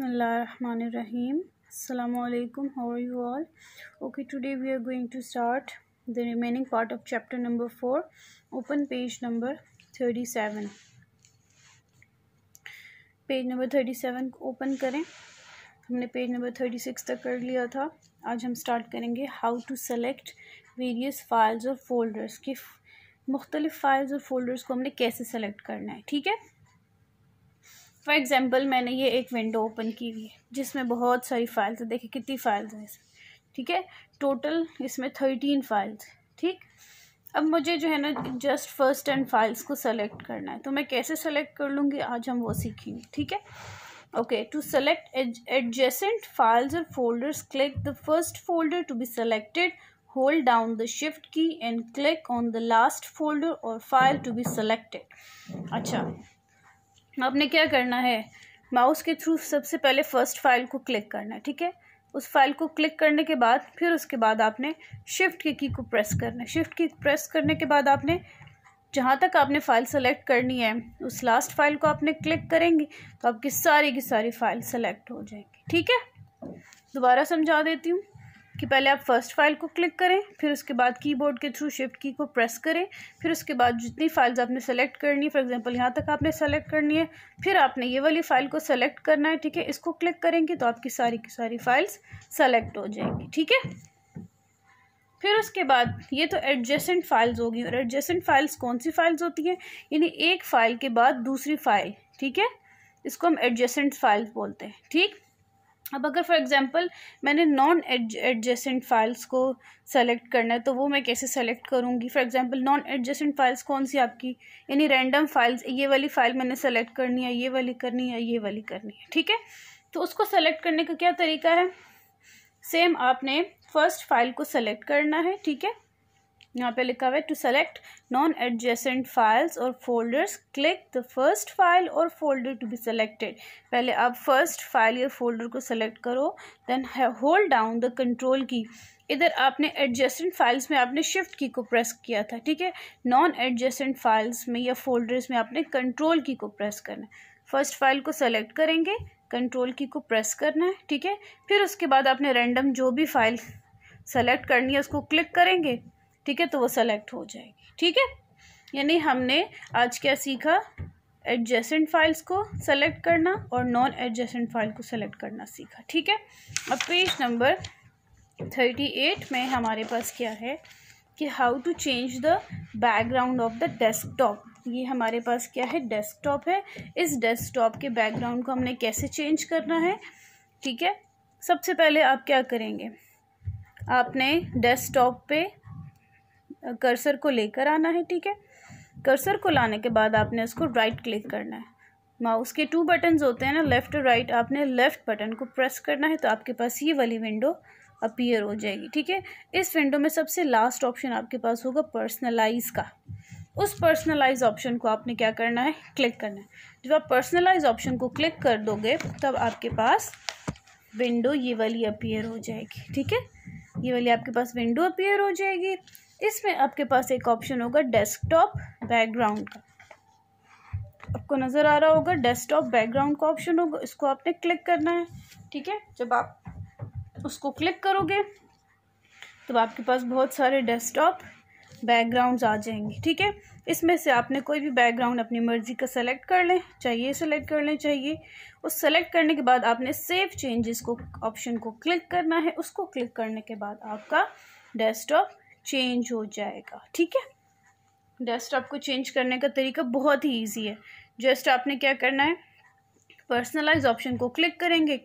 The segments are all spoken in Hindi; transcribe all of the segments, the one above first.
बसमीम अलैक्म how are you all okay today we are going to start the remaining part of chapter number four open page number thirty seven page number thirty seven को ओपन करें हमने पेज नंबर थर्टी सिक्स तक कर लिया था आज हम स्टार्ट करेंगे how to select various files और फोल्डर्स के मुख्तलिफ़ फाइल्स और फोल्डर्स को हमने कैसे सेलेक्ट करना है ठीक है फॉर एग्ज़ाम्पल मैंने ये एक विंडो ओपन की हुई है जिसमें बहुत सारी फाइल्स है देखिए कितनी फाइल्स हैं इसमें ठीक है टोटल इसमें थर्टीन फाइल्स ठीक अब मुझे जो है ना जस्ट फर्स्ट एंड फाइल्स को सेलेक्ट करना है तो मैं कैसे सेलेक्ट कर लूँगी आज हम वो सीखेंगे ठीक है okay to select adjacent files और folders click the first folder to be selected hold down the shift key and click on the last folder और फाइल टू बी सेलेक्टेड अच्छा आपने क्या करना है माउस के थ्रू सबसे पहले फ़र्स्ट फाइल को क्लिक करना है ठीक है उस फाइल को क्लिक करने के बाद फिर उसके बाद आपने शिफ्ट के की को प्रेस करना है शिफ्ट की प्रेस करने के बाद आपने जहाँ तक आपने फ़ाइल सेलेक्ट करनी है उस लास्ट फाइल को आपने क्लिक करेंगे तो आपकी सारी की सारी फ़ाइल सेलेक्ट हो जाएगी ठीक है दोबारा समझा देती हूँ कि पहले आप फर्स्ट फाइल को क्लिक करें फिर उसके बाद कीबोर्ड के थ्रू शिफ्ट की को प्रेस करें फिर उसके बाद जितनी फाइल्स आपने सेलेक्ट करनी है फॉर एग्जांपल यहाँ तक आपने सेलेक्ट करनी है फिर आपने ये वाली फ़ाइल को सेलेक्ट करना है ठीक है इसको क्लिक करेंगे तो आपकी सारी की सारी फाइल्स सेलेक्ट हो जाएंगी ठीक है फिर उसके बाद ये तो एडजेसेंट फाइल्स होगी और एडजेसेंट फाइल्स कौन सी फाइल्स होती हैं यानी एक फ़ाइल के बाद दूसरी फाइल ठीक है इसको हम एडजेसेंट फाइल्स बोलते हैं ठीक अब अगर फॉर एग्ज़ाम्पल मैंने नॉन एडजेसेंट फाइल्स को सेलेक्ट करना है तो वो मैं कैसे सेलेक्ट करूँगी for example non adjacent files कौन सी आपकी यानी रैंडम फाइल्स ये वाली फ़ाइल मैंने सेलेक्ट करनी है ये वाली करनी है ये वाली करनी है ठीक है तो उसको सेलेक्ट करने का क्या तरीका है सेम आपने फर्स्ट फाइल को सेलेक्ट करना है ठीक है यहाँ पे लिखा हुआ है to select non adjacent files और folders click the first file और फोल्डर टू बी सेलेक्टेड पहले आप फर्स्ट फाइल या फोल्डर को सेलेक्ट करो then hold down the control key इधर आपने एडजेसेंट फाइल्स में आपने शिफ्ट की को प्रेस किया था ठीक है नॉन एडजेसेंट फाइल्स में या फोल्डर्स में आपने कंट्रोल की को प्रेस करना है फर्स्ट फाइल को सेलेक्ट करेंगे कंट्रोल की को प्रेस करना है ठीक है फिर उसके बाद आपने रैंडम जो भी फाइल सेलेक्ट करनी है उसको क्लिक करेंगे ठीक है तो वो सेलेक्ट हो जाएगी ठीक है यानी हमने आज क्या सीखा एडजेसेंट फाइल्स को सेलेक्ट करना और नॉन एडजेसेंट फाइल को सेलेक्ट करना सीखा ठीक है अब पेज नंबर थर्टी एट में हमारे पास क्या है कि how to change the background of the desktop ये हमारे पास क्या है डेस्कटॉप है इस डेस्कटॉप के बैकग्राउंड को हमने कैसे चेंज करना है ठीक है सबसे पहले आप क्या करेंगे आपने डेस्कटॉप पे कर्सर को लेकर आना है ठीक है कर्सर को लाने के बाद आपने उसको राइट क्लिक करना है माउस के टू बटन्स होते हैं ना लेफ़्ट और राइट आपने लेफ़्ट बटन को प्रेस करना है तो आपके पास ये वाली विंडो अपीयर हो जाएगी ठीक है इस विंडो में सबसे लास्ट ऑप्शन आपके पास होगा पर्सनलाइज का उस पर्सनलाइज ऑप्शन को आपने क्या करना है क्लिक करना है जब आप पर्सनलाइज ऑप्शन को क्लिक कर दोगे तब आपके पास विंडो ये वाली अपीयर हो जाएगी ठीक है ये वाली आपके पास विंडो अपीयर हो जाएगी इसमें आपके पास एक ऑप्शन होगा डेस्कटॉप बैकग्राउंड का आपको नज़र आ रहा होगा डेस्कटॉप बैकग्राउंड का ऑप्शन होगा इसको आपने क्लिक करना है ठीक है जब आप उसको क्लिक करोगे तो आपके पास बहुत सारे डेस्कटॉप बैकग्राउंड्स आ जाएंगे ठीक है इसमें से आपने कोई भी बैकग्राउंड अपनी मर्ज़ी का सेलेक्ट कर लें चाहिए सेलेक्ट कर लें चाहिए उस सेलेक्ट करने के बाद आपने सेव चेंजेस को ऑप्शन को क्लिक करना है उसको क्लिक करने के बाद आपका डेस्कटॉप चेंज हो जाएगा ठीक है डेस्कटॉप को चेंज करने का तरीका बहुत ही ईजी है जस्ट आपने क्या करना है पर्सनलाइज ऑप्शन को क्लिक करेंगे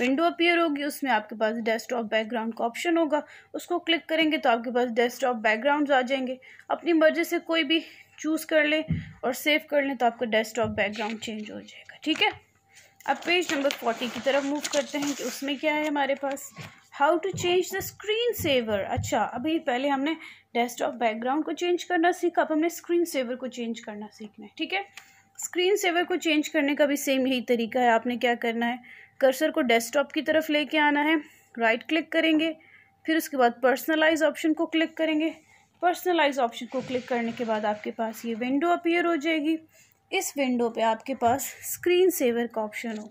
विंडो अपीयर होगी उसमें आपके पास डेस्कटॉप बैकग्राउंड का ऑप्शन होगा उसको क्लिक करेंगे तो आपके पास डेस्कटॉप बैकग्राउंड्स आ जाएंगे अपनी मर्जी से कोई भी चूज़ कर लें और सेव कर लें तो आपका डेस्कटॉप बैकग्राउंड चेंज हो जाएगा ठीक है अब पेज नंबर फोर्टी की तरफ मूव करते हैं कि उसमें क्या है हमारे पास how to change the screen saver अच्छा अभी पहले हमने डेस्कटॉप बैकग्राउंड को चेंज करना सीखा अब हमने स्क्रीन सेवर को चेंज करना सीखना है ठीक है स्क्रीन सेवर को चेंज करने का भी सेम यही तरीका है आपने क्या करना है कर्सर को डेस्कटॉप की तरफ लेके आना है राइट क्लिक करेंगे फिर उसके बाद पर्सनलाइज ऑप्शन को क्लिक करेंगे पर्सनलाइज ऑप्शन को क्लिक करने के बाद आपके पास ये विंडो अपीयर हो जाएगी इस विंडो पे आपके पास स्क्रीन सेवर का ऑप्शन हो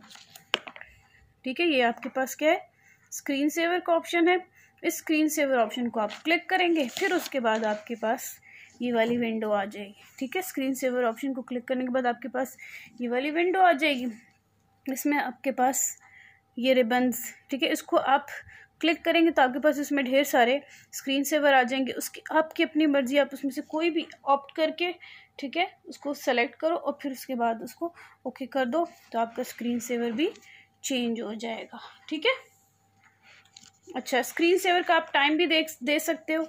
ठीक है ये आपके पास क्या है स्क्रीन सेवर का ऑप्शन है इस स्क्रीन सेवर ऑप्शन को आप क्लिक करेंगे फिर उसके बाद आपके पास ये वाली विंडो आ जाएगी ठीक है स्क्रीन सेवर ऑप्शन को क्लिक करने के बाद आपके पास ये वाली विंडो आ जाएगी इसमें आपके पास ये रिबन्स ठीक है इसको आप क्लिक करेंगे तो आपके पास इसमें ढेर सारे स्क्रीन सेवर आ जाएंगे उसकी आपकी अपनी मर्ज़ी आप उसमें से कोई भी ऑप्ट करके ठीक है उसको सेलेक्ट करो और फिर उसके बाद उसको ओके कर दो तो आपका स्क्रीन सेवर भी चेंज हो जाएगा ठीक है अच्छा स्क्रीन सेवर का आप टाइम भी देख दे सकते हो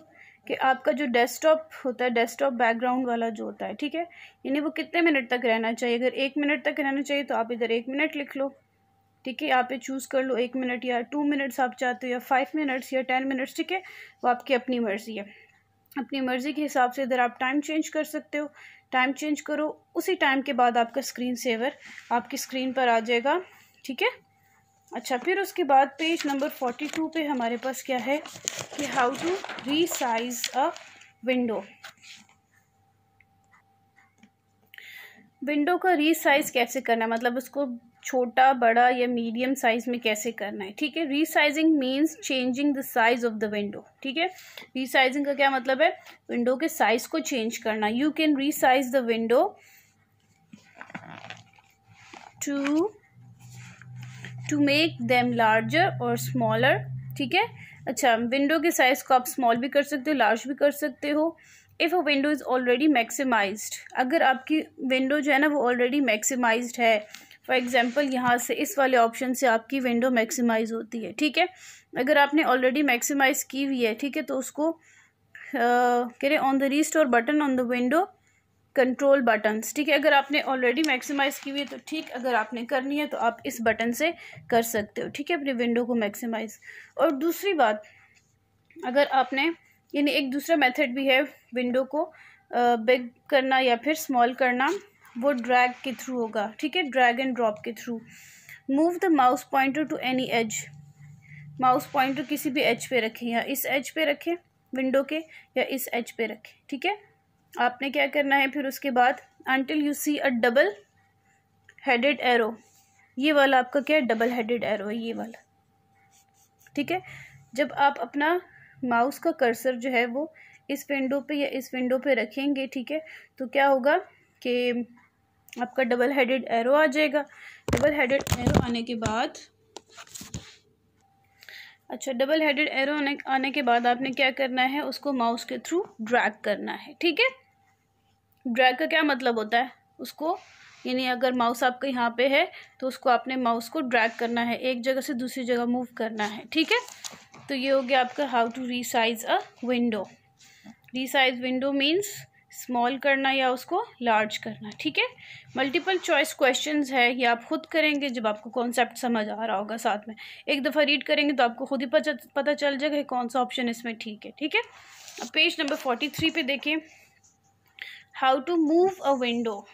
कि आपका जो डेस्कटॉप होता है डेस्कटॉप बैकग्राउंड वाला जो होता है ठीक है यानी वो कितने मिनट तक रहना चाहिए अगर एक मिनट तक रहना चाहिए तो आप इधर एक मिनट लिख लो ठीक है आप ये चूज़ कर लो एक मिनट या टू मिनट्स आप चाहते हो या फाइव मिनट्स या टेन मिनट्स ठीक है वो आपकी अपनी मर्ज़ी है अपनी मर्ज़ी के हिसाब से इधर आप टाइम चेंज कर सकते हो टाइम चेंज करो उसी टाइम के बाद आपका स्क्रीन सेवर आपकी स्क्रीन पर आ जाएगा ठीक है अच्छा फिर उसके बाद पेज नंबर फोर्टी टू पे हमारे पास क्या है कि how to resize a window window का री साइज कैसे करना है मतलब उसको छोटा बड़ा या मीडियम साइज में कैसे करना है ठीक है resizing means changing the size of the window ठीक है री साइजिंग का क्या मतलब है विंडो के साइज को चेंज करना you can resize the window to to make them larger और स्मॉलर ठीक है अच्छा विंडो के साइज़ को आप स्मॉल भी कर सकते हो लार्ज भी कर सकते हो if a window is already maximize अगर आपकी विंडो जो है ना वो ऑलरेडी मैक्सिमाइज है फॉर एग्ज़ाम्पल यहाँ से इस वाले ऑप्शन से आपकी विंडो मैक्सिमाइज होती है ठीक है अगर आपने ऑलरेडी मैक्सिमाइज की हुई है ठीक है तो उसको कह रहे ऑन द रिस्ट और button on the window control buttons ठीक है अगर आपने ऑलरेडी मैक्सिमाइज़ की हुई है तो ठीक अगर आपने करनी है तो आप इस बटन से कर सकते हो ठीक है अपने विंडो को मैक्सिमाइज़ और दूसरी बात अगर आपने यानी एक दूसरा मेथड भी है विंडो को बिग करना या फिर स्मॉल करना वो ड्रैग के थ्रू होगा ठीक है ड्रैग एंड ड्रॉप के through move the mouse pointer to any edge mouse pointer किसी भी एज पे रखें या इस एज पे रखें विंडो के या इस एज पे रखें ठीक है आपने क्या करना है फिर उसके बाद until you see a double headed arrow ये वाला आपका क्या है डबल हेडेड एरो है ये वाला ठीक है जब आप अपना माउस का कर्सर जो है वो इस विंडो पे या इस विंडो पे रखेंगे ठीक है तो क्या होगा कि आपका डबल हेडेड एरो आ जाएगा डबल हेडेड एरो आने के बाद अच्छा डबल हेडेड एरो आने के बाद आपने क्या करना है उसको माउस के थ्रू ड्रैग करना है ठीक है ड्रैग का क्या मतलब होता है उसको यानी अगर माउस आपके यहाँ पे है तो उसको आपने माउस को ड्रैग करना है एक जगह से दूसरी जगह मूव करना है ठीक है तो ये हो गया आपका how to resize a window resize window means small करना या उसको लार्ज करना ठीक है मल्टीपल चॉइस क्वेश्चंस है ये आप खुद करेंगे जब आपको कॉन्सेप्ट समझ आ रहा होगा साथ में एक दफ़ा रीड करेंगे तो आपको खुद ही पता पता चल जाएगा कौन सा ऑप्शन इसमें ठीक है ठीक है अब पेज नंबर फोर्टी थ्री पे देखें how to move a window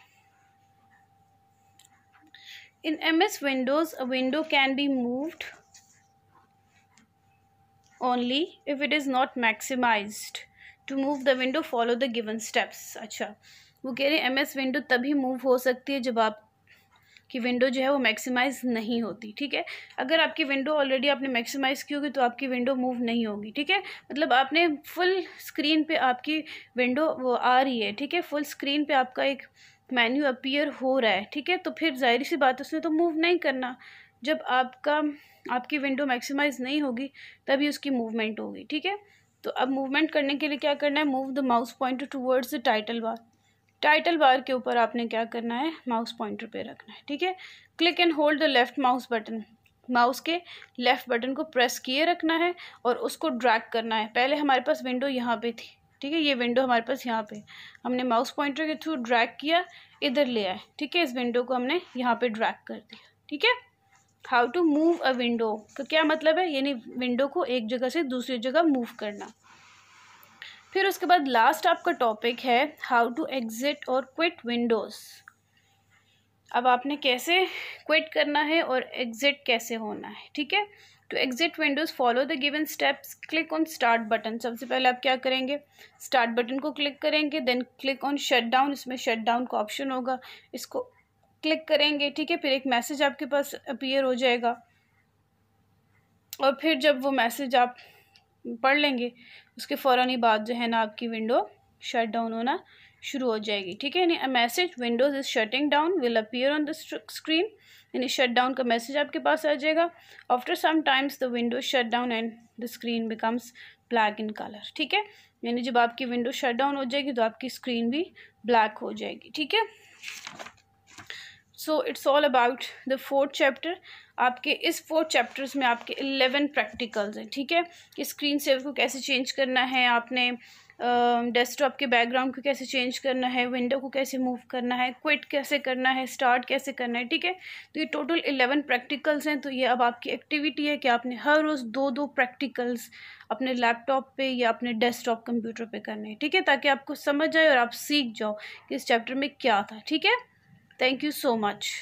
in ms windows a window can be moved only if it is not maximized to move the window follow the given steps अच्छा वो कह रहे हैं एम एस विंडो तभी मूव हो सकती है जब आप कि विंडो जो है वो मैक्सिमाइज़ नहीं होती ठीक है अगर आपकी विंडो ऑलरेडी आपने मैक्सिमाइज़ की होगी तो आपकी विंडो मूव नहीं होगी ठीक है मतलब आपने फुल स्क्रीन पे आपकी विंडो वो आ रही है ठीक है फुल स्क्रीन पे आपका एक मेन्यू अपीयर हो रहा है ठीक है तो फिर जाहिर सी बात उसने तो मूव नहीं करना जब आपका आपकी विंडो मैक्सिमाइज़ नहीं होगी तभी उसकी मूवमेंट होगी ठीक है तो अब मूवमेंट करने के लिए क्या करना है move the mouse point towards the title bar title bar के ऊपर आपने क्या करना है माउस पॉइंटर पे रखना है ठीक है click and hold the left mouse button mouse के लेफ़्ट बटन को प्रेस किए रखना है और उसको ड्रैग करना है पहले हमारे पास विंडो यहाँ पे थी ठीक है ये विंडो हमारे पास यहाँ पे हमने माउस पॉइंटर के थ्रू ड्रैग किया इधर ले आए ठीक है इस विंडो को हमने यहाँ पे ड्रैग कर दिया ठीक है how to move a window तो क्या मतलब है यानी विंडो को एक जगह से दूसरी जगह मूव करना फिर उसके बाद लास्ट आपका टॉपिक है हाउ टू एग्ज़िट और क्विट विंडोज़ अब आपने कैसे क्विट करना है और एग्ज़िट कैसे होना है ठीक है to exit Windows follow the given steps click on start button सबसे पहले आप क्या करेंगे स्टार्ट बटन को क्लिक करेंगे then click on shut down इसमें शट डाउन का ऑप्शन होगा इसको क्लिक करेंगे ठीक है फिर एक मैसेज आपके पास अपीयर हो जाएगा और फिर जब वो मैसेज आप पढ़ लेंगे उसके फ़ौर ही बाद जो है ना आपकी विंडो शट डाउन होना शुरू हो जाएगी ठीक है यानी a message Windows is shutting down will appear on the screen यानी शट डाउन का मैसेज आपके पास आ जाएगा after some times the window shut down and the screen becomes black in colour ठीक है यानी जब आपकी विंडो शट डाउन हो जाएगी तो आपकी स्क्रीन भी ब्लैक हो जाएगी ठीक है so it's all about the fourth chapter आपके इस फोर चैप्टर्स में आपके इलेवन प्रैक्टिकल्स हैं ठीक है कि स्क्रीन सेवर को कैसे चेंज करना है आपने डेस्कटॉप के बैकग्राउंड को कैसे चेंज करना है विंडो को कैसे मूव करना है क्विट कैसे करना है स्टार्ट कैसे करना है ठीक है तो ये टोटल इलेवन प्रैक्टिकल्स हैं तो ये अब आपकी एक्टिविटी है कि आपने हर रोज़ दो दो प्रैक्टिकल्स अपने लैपटॉप पे या अपने डेस्कटॉप कंप्यूटर पे करने हैं ठीक है ताकि आपको समझ आए और आप सीख जाओ कि इस चैप्टर में क्या था ठीक है थैंक यू सो मच